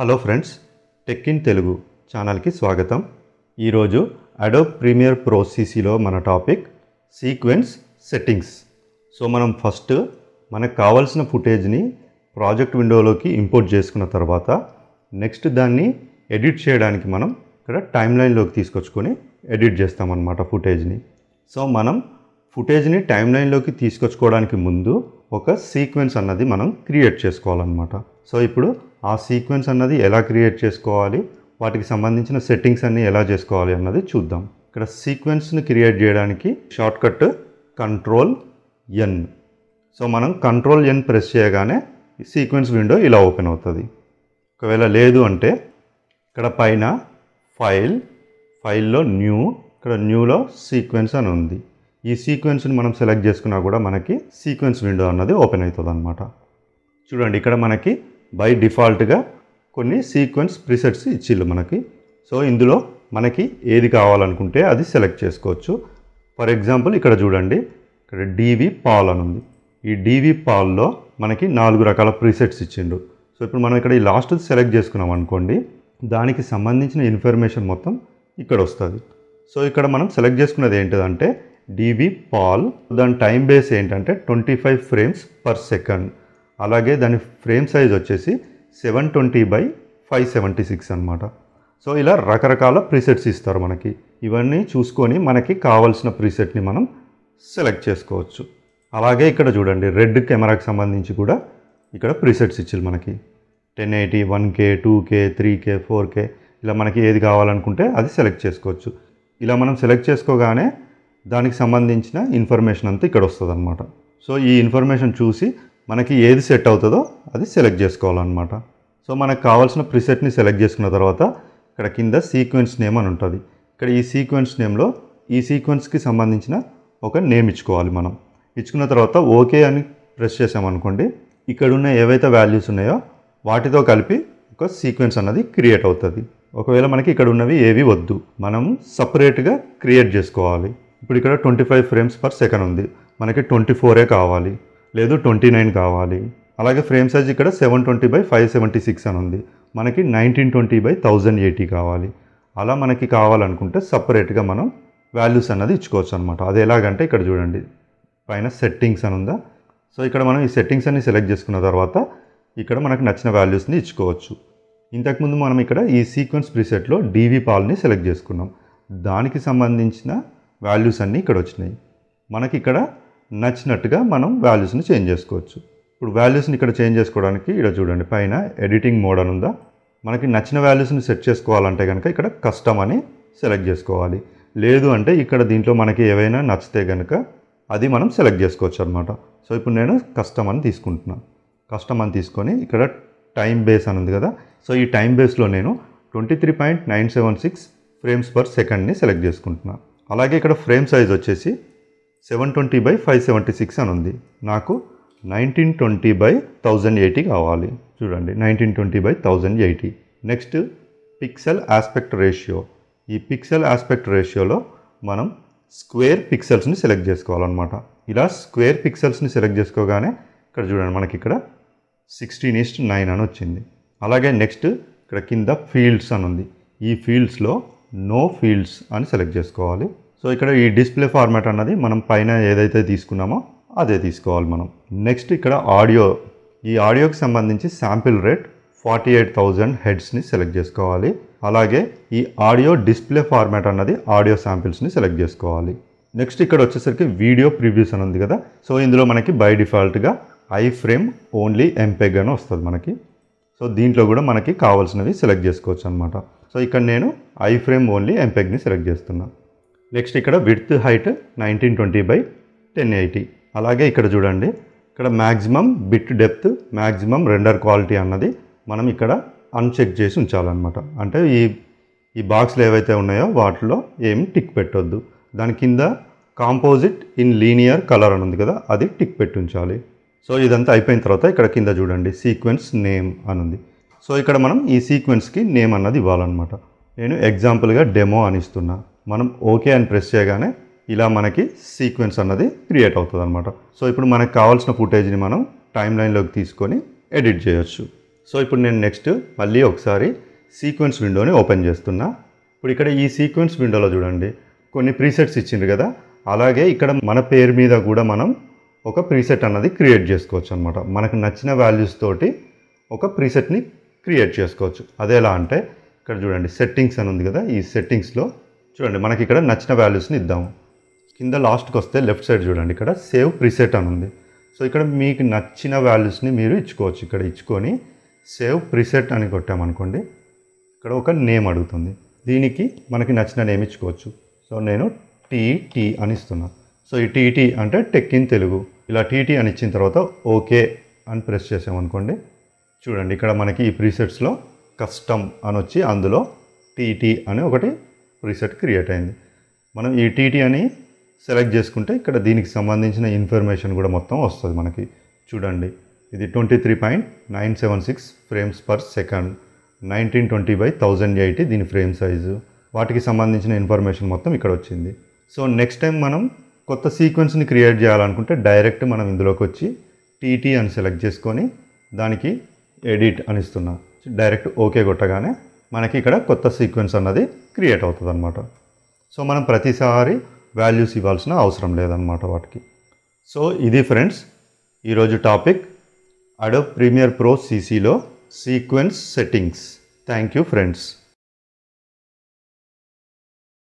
hello friends tech in Telugu ఛానల్కి స్వాగతం ఈరోజు అడోబ్ ప్రీమియర్ ప్రో సీసీలో మన టాపిక్ సీక్వెన్స్ సెట్టింగ్స్ సో మనం ఫస్ట్ మనకు కావాల్సిన ఫుటేజ్ని ప్రాజెక్ట్ విండోలోకి ఇంపోర్ట్ చేసుకున్న తర్వాత నెక్స్ట్ దాన్ని ఎడిట్ చేయడానికి మనం ఇక్కడ టైం లైన్లోకి తీసుకొచ్చుకొని ఎడిట్ చేస్తామన్నమాట ఫుటేజ్ని సో మనం ఫుటేజ్ని టైం లైన్లోకి తీసుకొచ్చుకోవడానికి ముందు ఒక సీక్వెన్స్ అన్నది మనం క్రియేట్ చేసుకోవాలన్నమాట సో ఇప్పుడు ఆ సీక్వెన్స్ అన్నది ఎలా క్రియేట్ చేసుకోవాలి వాటికి సంబంధించిన సెట్టింగ్స్ అన్నీ ఎలా చేసుకోవాలి అన్నది చూద్దాం ఇక్కడ సీక్వెన్స్ని క్రియేట్ చేయడానికి షార్ట్కట్ కంట్రోల్ ఎన్ సో మనం కంట్రోల్ ఎన్ ప్రెస్ చేయగానే సీక్వెన్స్ విండో ఇలా ఓపెన్ అవుతుంది ఒకవేళ లేదు అంటే ఇక్కడ పైన ఫైల్ ఫైల్లో న్యూ ఇక్కడ న్యూలో సీక్వెన్స్ అని ఉంది ఈ సీక్వెన్స్ని మనం సెలెక్ట్ చేసుకున్నా కూడా మనకి సీక్వెన్స్ విండో అన్నది ఓపెన్ అవుతుంది అనమాట చూడండి ఇక్కడ మనకి బై డిఫాల్ట్గా కొన్ని సీక్వెన్స్ ప్రిసెట్స్ ఇచ్చిళ్ళు మనకి సో ఇందులో మనకి ఏది కావాలనుకుంటే అది సెలెక్ట్ చేసుకోవచ్చు ఫర్ ఎగ్జాంపుల్ ఇక్కడ చూడండి ఇక్కడ డీవీ పాల్ అని ఉంది ఈ డివి పాల్లో మనకి నాలుగు రకాల ప్రీసెట్స్ ఇచ్చిండు సో ఇప్పుడు మనం ఇక్కడ ఈ లాస్ట్ సెలెక్ట్ చేసుకున్నాం అనుకోండి దానికి సంబంధించిన ఇన్ఫర్మేషన్ మొత్తం ఇక్కడ వస్తుంది సో ఇక్కడ మనం సెలెక్ట్ చేసుకున్నది ఏంటంటే డివి పాల్ దాని టైం బేస్ ఏంటంటే twenty five frames per second అలాగే దాని ఫ్రేమ్ సైజ్ వచ్చేసి seven twenty by five seventy six అనమాట సో ఇలా రకరకాల ప్రీసెట్స్ ఇస్తారు మనకి ఇవన్నీ చూసుకొని మనకి కావాల్సిన ప్రీసెట్ని మనం సెలెక్ట్ చేసుకోవచ్చు అలాగే ఇక్కడ చూడండి రెడ్ కెమెరాకి సంబంధించి కూడా ఇక్కడ ప్రీసెట్స్ ఇచ్చారు మనకి ten eighty one K two K three K four K ఇలా మనకి ఏది కావాలనుకుంటే అది సెలెక్ట్ చేసుకోవచ్చు ఇలా మనం సెలెక్ట్ చేసుకోగానే దానికి సంబంధించిన ఇన్ఫర్మేషన్ అంతా ఇక్కడ వస్తుంది అనమాట సో ఈ ఇన్ఫర్మేషన్ చూసి మనకి ఏది సెట్ అవుతుందో అది సెలెక్ట్ చేసుకోవాలన్నమాట సో మనకు కావాల్సిన ప్రిసెట్ని సెలెక్ట్ చేసుకున్న తర్వాత ఇక్కడ కింద సీక్వెన్స్ నేమ్ అని ఉంటుంది ఇక్కడ ఈ సీక్వెన్స్ నేమ్లో ఈ సీక్వెన్స్కి సంబంధించిన ఒక నేమ్ ఇచ్చుకోవాలి మనం ఇచ్చుకున్న తర్వాత ఓకే అని ప్రెస్ చేసామనుకోండి ఇక్కడ ఉన్న ఏవైతే వాల్యూస్ ఉన్నాయో వాటితో కలిపి ఒక సీక్వెన్స్ అన్నది క్రియేట్ అవుతుంది ఒకవేళ మనకి ఇక్కడ ఉన్నవి ఏవి వద్దు మనం సపరేట్గా క్రియేట్ చేసుకోవాలి ఇప్పుడు ఇక్కడ twenty five frames per second ఉంది మనకి ట్వంటీ ఫోరే కావాలి లేదు ట్వంటీ నైన్ కావాలి అలాగే ఫ్రేమ్ సైజ్ ఇక్కడ seven twenty by five seventy six అని ఉంది మనకి nineteen twenty by thousand eighty కావాలి అలా మనకి కావాలనుకుంటే సపరేట్గా మనం వాల్యూస్ అన్నది ఇచ్చుకోవచ్చు అనమాట అది ఎలాగంటే ఇక్కడ చూడండి పైన సెట్టింగ్స్ అని ఉందా సో ఇక్కడ మనం ఈ సెట్టింగ్స్ అన్ని సెలెక్ట్ చేసుకున్న తర్వాత ఇక్కడ మనకు నచ్చిన వాల్యూస్ని ఇచ్చుకోవచ్చు ఇంతకుముందు మనం ఇక్కడ ఈ సీక్వెన్స్ ప్రిసెట్లో డీవీ పాల్ని సెలెక్ట్ చేసుకున్నాం దానికి సంబంధించిన వాల్యూస్ అన్నీ ఇక్కడ వచ్చినాయి మనకి ఇక్కడ నచ్చినట్టుగా మనం వాల్యూస్ని చేంజ్ చేసుకోవచ్చు ఇప్పుడు వాల్యూస్ని ఇక్కడ చేంజ్ చేసుకోవడానికి ఇక్కడ చూడండి పైన ఎడిటింగ్ మోడ్ అని ఉందా మనకి నచ్చిన వాల్యూస్ని సెట్ చేసుకోవాలంటే కనుక ఇక్కడ కస్టమ్ అని సెలెక్ట్ చేసుకోవాలి లేదు అంటే ఇక్కడ దీంట్లో మనకి ఏవైనా నచ్చితే కనుక అది మనం సెలెక్ట్ చేసుకోవచ్చు అనమాట సో ఇప్పుడు నేను కస్టమ్ అని తీసుకుంటున్నాను కస్టమ్ అని తీసుకొని ఇక్కడ టైం బేస్ అని ఉంది కదా సో ఈ టైం బేస్లో నేను twenty three point nine seven six frames per సెకండ్ని సెలెక్ట్ చేసుకుంటున్నాను అలాగే ఇక్కడ ఫ్రేమ్ సైజ్ వచ్చేసి seven twenty by five seventy six అని ఉంది నాకు nineteen twenty by thousand eighty కావాలి చూడండి nineteen twenty by thousand eighty next pixel aspect ratio ఈ పిక్సెల్ ఆస్పెక్ట్ రేషియోలో మనం స్క్వేర్ పిక్సెల్స్ని సెలెక్ట్ చేసుకోవాలన్నమాట ఇలా స్క్వేర్ పిక్సెల్స్ని సెలెక్ట్ చేసుకోగానే ఇక్కడ చూడండి మనకి ఇక్కడ సిక్స్టీన్ ఈస్ట్ నైన్ అని వచ్చింది అలాగే నెక్స్ట్ ఇక్కడ కింద ఫీల్డ్స్ అని ఉంది ఈ ఫీల్డ్స్లో నో ఫీల్డ్స్ అని సెలెక్ట్ చేసుకోవాలి సో ఇక్కడ ఈ డిస్ప్లే ఫార్మాట్ అన్నది మనం పైన ఏదైతే తీసుకున్నామో అదే తీసుకోవాలి మనం నెక్స్ట్ ఇక్కడ ఆడియో ఈ ఆడియోకి సంబంధించి sample rate forty eight thousand హెడ్స్ని సెలెక్ట్ చేసుకోవాలి అలాగే ఈ ఆడియో డిస్ప్లే ఫార్మాట్ అన్నది ఆడియో శాంపిల్స్ని సెలెక్ట్ చేసుకోవాలి నెక్స్ట్ ఇక్కడ వచ్చేసరికి వీడియో ప్రివ్యూస్ అని ఉంది కదా సో ఇందులో మనకి బై డిఫాల్ట్గా ఐ ఫ్రేమ్ ఓన్లీ ఎంపెగ్ అని వస్తుంది మనకి సో దీంట్లో కూడా మనకి కావాల్సినవి సెలెక్ట్ చేసుకోవచ్చు అనమాట సో ఇక్కడ నేను ఐ ఫ్రేమ్ ఓన్లీ ఎంపెగ్ని సెలెక్ట్ చేస్తున్నాను నెక్స్ట్ ఇక్కడ width height nineteen twenty by ten eighty అలాగే ఇక్కడ చూడండి ఇక్కడ maximum bit depth maximum render quality అన్నది మనం ఇక్కడ అన్చెక్ చేసి ఉంచాలన్నమాట అంటే ఈ ఈ బాక్స్లు ఏవైతే ఉన్నాయో వాటిలో ఏం టిక్ పెట్టొద్దు దాని కింద కాంపోజిట్ ఇన్ లీనియర్ కలర్ అని ఉంది కదా అది టిక్ పెట్టి ఉంచాలి సో ఇదంతా అయిపోయిన తర్వాత ఇక్కడ కింద చూడండి సీక్వెన్స్ నేమ్ అని ఉంది సో ఇక్కడ మనం ఈ సీక్వెన్స్కి నేమ్ అన్నది ఇవ్వాలన్నమాట నేను ఎగ్జాంపుల్గా డెమో అని ఇస్తున్నా మనం ఓకే అని ప్రెస్ చేయగానే ఇలా మనకి సీక్వెన్స్ అన్నది క్రియేట్ అవుతుంది అనమాట సో ఇప్పుడు మనకు కావాల్సిన ఫుటేజ్ని మనం టైం లైన్లోకి తీసుకొని ఎడిట్ చేయొచ్చు సో ఇప్పుడు నేను నెక్స్ట్ మళ్ళీ ఒకసారి సీక్వెన్స్ విండోని ఓపెన్ చేస్తున్నా ఇప్పుడు ఇక్కడ ఈ సీక్వెన్స్ విండోలో చూడండి కొన్ని ప్రీసెట్స్ ఇచ్చిండ్రు కదా అలాగే ఇక్కడ మన పేరు మీద కూడా మనం ఒక ప్రీసెట్ అన్నది క్రియేట్ చేసుకోవచ్చు అనమాట మనకు నచ్చిన వాల్యూస్ తోటి ఒక ప్రీసెట్ని క్రియేట్ చేసుకోవచ్చు అదేలా అంటే ఇక్కడ చూడండి సెట్టింగ్స్ అని ఉంది కదా ఈ సెట్టింగ్స్లో చూడండి మనకి ఇక్కడ నచ్చిన వాల్యూస్ని ఇద్దాము కింద లాస్ట్కి వస్తే లెఫ్ట్ సైడ్ చూడండి ఇక్కడ సేవ్ ప్రీసెట్ అని ఉంది సో ఇక్కడ మీకు నచ్చిన వాల్యూస్ని మీరు ఇచ్చుకోవచ్చు ఇక్కడ ఇచ్చుకొని సేవ్ ప్రీసెట్ అని కొట్టామనుకోండి ఇక్కడ ఒక నేమ్ అడుగుతుంది దీనికి మనకి నచ్చిన నేమ్ ఇచ్చుకోవచ్చు సో నేను టీటీ అని ఇస్తున్నా సో ఈ టీటీ అంటే టెక్ ఇన్ తెలుగు ఇలా టీటీ అని ఇచ్చిన తర్వాత ఓకే అని ప్రెస్ చేసామనుకోండి చూడండి ఇక్కడ మనకి ఈ ప్రీసెట్స్లో కస్టమ్ అని వచ్చి అందులో టీటీ అని ఒకటి రీసెట్ క్రియేట్ అయింది మనం ఈ టీటీ అని సెలెక్ట్ చేసుకుంటే ఇక్కడ దీనికి సంబంధించిన ఇన్ఫర్మేషన్ కూడా మొత్తం వస్తుంది మనకి చూడండి ఇది twenty three point nine seven six frames per second nineteen twenty by thousand eighty దీని ఫ్రేమ్ సైజు వాటికి సంబంధించిన ఇన్ఫర్మేషన్ మొత్తం ఇక్కడ వచ్చింది సో నెక్స్ట్ టైం మనం కొత్త సీక్వెన్స్ని క్రియేట్ చేయాలనుకుంటే డైరెక్ట్ మనం ఇందులోకి వచ్చి టీటీ అని సెలెక్ట్ చేసుకొని దానికి ఎడిట్ అనిస్తున్నాం డైరెక్ట్ ఓకే కొట్టగానే మనకి ఇక్కడ కొత్త సీక్వెన్స్ అన్నది క్రియేట్ అవుతుంది అనమాట సో మనం ప్రతిసారి వాల్యూస్ ఇవ్వాల్సిన అవసరం లేదన్నమాట వాటికి సో ఇది ఫ్రెండ్స్ ఈరోజు టాపిక్ అడోబ్ ప్రీమియర్ ప్రో సీసీలో sequence settings thank you friends